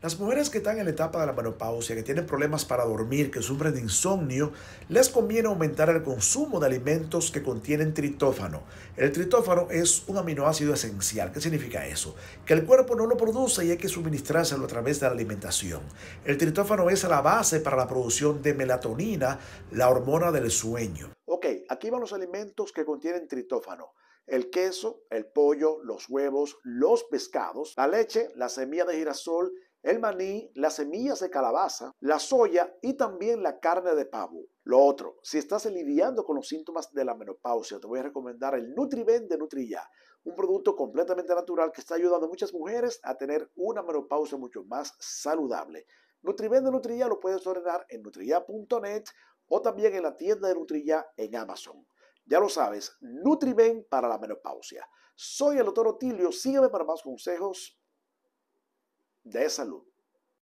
Las mujeres que están en la etapa de la menopausia, que tienen problemas para dormir, que sufren de insomnio, les conviene aumentar el consumo de alimentos que contienen tritófano. El tritófano es un aminoácido esencial. ¿Qué significa eso? Que el cuerpo no lo produce y hay que suministrárselo a través de la alimentación. El tritófano es la base para la producción de melatonina, la hormona del sueño. Ok, aquí van los alimentos que contienen tritófano el queso, el pollo, los huevos, los pescados, la leche, la semilla de girasol el maní, las semillas de calabaza, la soya y también la carne de pavo. Lo otro, si estás lidiando con los síntomas de la menopausia, te voy a recomendar el Nutriben de nutrilla un producto completamente natural que está ayudando a muchas mujeres a tener una menopausia mucho más saludable. Nutriben de Nutriya lo puedes ordenar en nutriya.net o también en la tienda de nutrilla en Amazon. Ya lo sabes, Nutriben para la menopausia. Soy el doctor Otilio, sígueme para más consejos dessa luta.